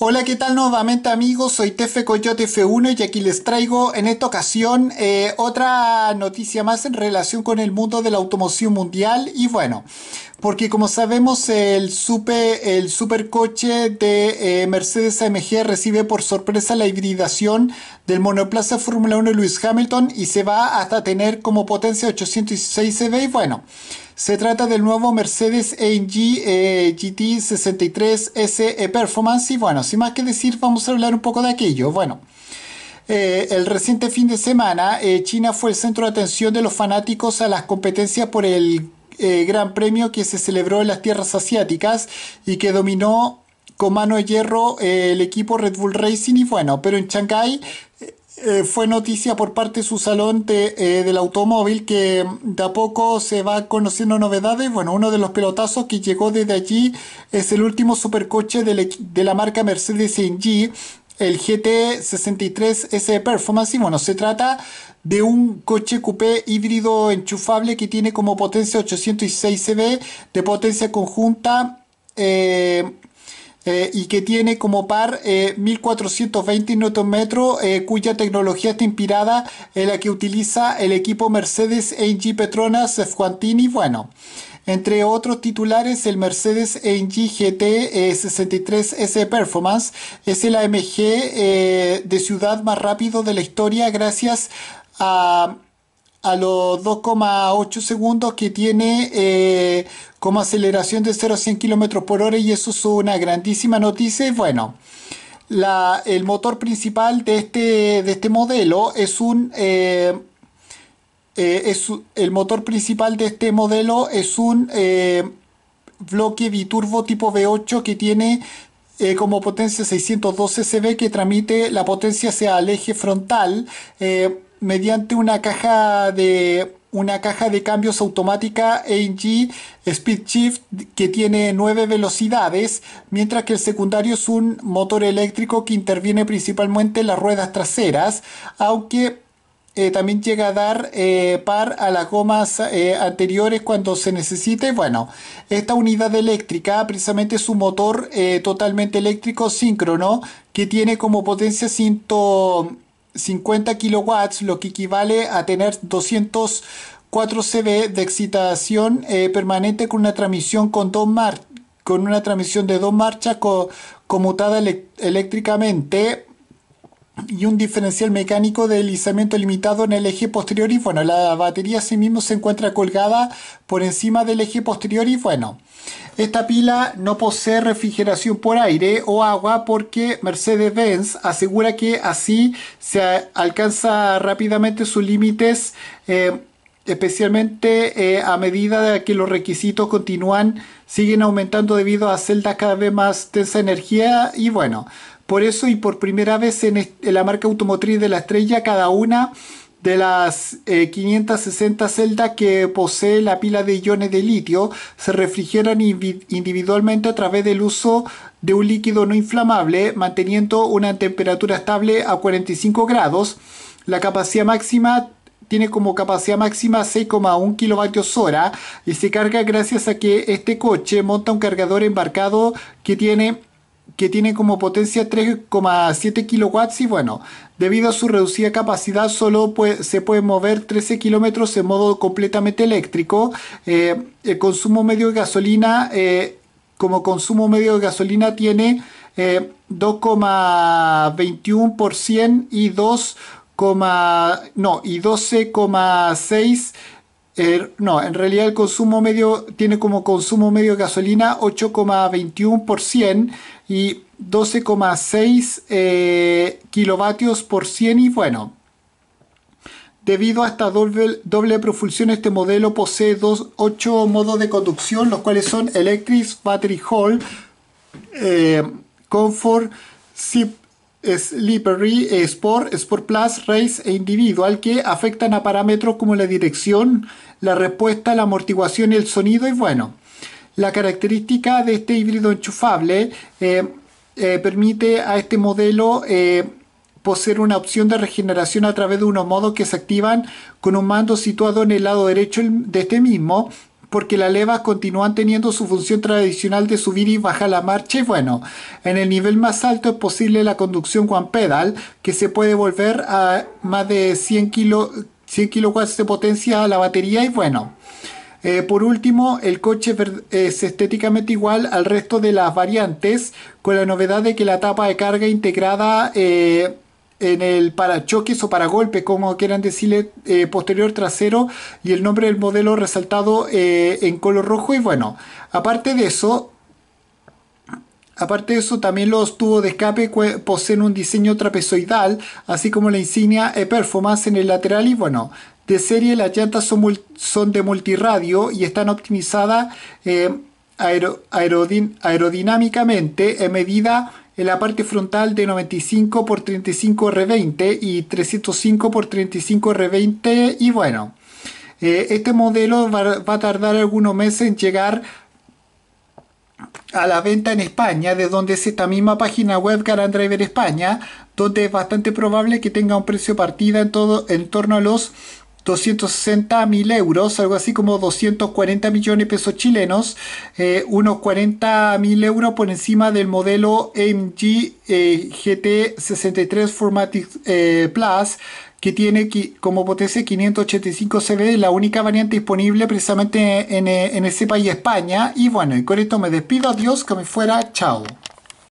Hola, ¿qué tal nuevamente amigos? Soy Tefe Coyote F1 y aquí les traigo en esta ocasión eh, otra noticia más en relación con el mundo de la automoción mundial y bueno, porque como sabemos el, super, el supercoche de eh, Mercedes AMG recibe por sorpresa la hibridación del monoplaza Fórmula 1 Lewis Hamilton y se va hasta tener como potencia 806 CV y bueno... Se trata del nuevo Mercedes AMG GT 63 SE Performance y bueno, sin más que decir vamos a hablar un poco de aquello. Bueno, eh, el reciente fin de semana eh, China fue el centro de atención de los fanáticos a las competencias por el eh, Gran Premio que se celebró en las tierras asiáticas y que dominó con mano de hierro el equipo Red Bull Racing y bueno, pero en Shanghai... Eh, fue noticia por parte de su salón eh, del automóvil que de a poco se va conociendo novedades. Bueno, uno de los pelotazos que llegó desde allí es el último supercoche de la, marca Mercedes g el GT63 S Performance. bueno, se trata de un coche coupé híbrido enchufable que tiene como potencia 806 CV de potencia conjunta. Eh, eh, y que tiene como par 1420 eh, Nm, eh, cuya tecnología está inspirada en la que utiliza el equipo Mercedes AMG Petronas y Bueno, entre otros titulares, el Mercedes AMG GT 63S Performance es el AMG de ciudad más rápido de la historia gracias a a los 2,8 segundos que tiene eh, como aceleración de 0 a 100 km por hora y eso es una grandísima noticia bueno. el motor principal de este, de este modelo es un eh, eh, es, el motor principal de este modelo es un bloque biturbo tipo V8 que tiene como potencia 612 CV que transmite la potencia hacia el eje frontal mediante una caja de una caja de cambios automática AG Speed Shift que tiene 9 velocidades, mientras que el secundario es un motor eléctrico que interviene principalmente en las ruedas traseras, aunque eh, también llega a dar eh, par a las gomas eh, anteriores cuando se necesite. Bueno, esta unidad eléctrica precisamente es un motor totalmente eléctrico síncrono que tiene como potencia 100 50 kilowatts, lo que equivale a tener 204 CB de excitación eh, permanente con una transmisión con dos mar con una transmisión de dos marchas conmutada eléctricamente y un diferencial mecánico de deslizamiento limitado en el eje posterior y bueno, la batería sí mismo se encuentra colgada por encima del eje posterior y bueno, esta pila no posee refrigeración por aire o agua porque Mercedes-Benz asegura que así se alcanza rápidamente sus límites, eh, especialmente eh, a medida de que los requisitos continúan, siguen aumentando debido a celdas cada vez más tensa energía y bueno, por eso y por primera vez en, la marca automotriz de la estrella, cada una de las 560 eh, celdas que posee la pila de iones de litio se refrigeran individualmente a través del uso de un líquido no inflamable, manteniendo una temperatura estable a 45 grados. La capacidad máxima tiene como capacidad máxima 6,1 hora y se carga gracias a que este coche monta un cargador embarcado que tiene que tiene como potencia 3,7 kilowatts y bueno, debido a su reducida capacidad solo se puede mover 13 kilómetros en modo completamente eléctrico. Eh, el consumo medio de gasolina, eh, como consumo medio de gasolina tiene 2,21 eh, y 2, no, y 12,6 Er, no, en realidad el consumo medio tiene como consumo medio de gasolina 8,21 y 12,6 eh, kilovatios por 100 y bueno, Debido a esta doble, doble, este modelo posee dos, modos de conducción, los cuales son Electric, Battery Hall, eh, Comfort, Zip Slippery, eh, Sport, Sport Plus, Race e Individual que afectan a parámetros como la dirección, la respuesta, la amortiguación, y el sonido y bueno. La característica de este híbrido enchufable eh, eh, permite a este modelo poseer una opción de regeneración a través de unos modos que se activan con un mando situado en el lado derecho de este mismo, porque las levas continúan teniendo su función tradicional de subir y bajar la marcha y bueno, en el nivel más alto es posible la conducción one pedal que se puede volver a más de 100 kilo, 100 kilowatts de potencia a la batería y bueno. Eh, por último, el coche es estéticamente igual al resto de las variantes, con la novedad de que la tapa de carga integrada eh, en el parachoques o golpes como quieran decirle, eh, posterior trasero y el nombre del modelo resaltado eh, en color rojo. Y bueno, aparte de eso, Aparte de eso, también los tubos de escape poseen un diseño trapezoidal, así como la insignia E-Performance eh, en el lateral y bueno, de serie las llantas son, son de multiradio y están optimizadas aerodinámicamente en medida en la parte frontal de 95 x 35 R20 y 305 x 35 R20 y bueno, eh, este modelo va, a tardar algunos meses en llegar a la venta en España, de donde es esta misma página web Garandriver Driver España, donde es bastante probable que tenga un precio partida en, todo, en torno a los 260 mil euros, algo así como 240 millones de pesos chilenos, eh, unos 40 mil euros por encima del modelo MG eh, GT63 Formatic eh, Plus que tiene como potencia 585 CV, la única variante disponible precisamente en, en ese país, España. Y bueno, y con esto me despido, adiós, que me fuera, chao.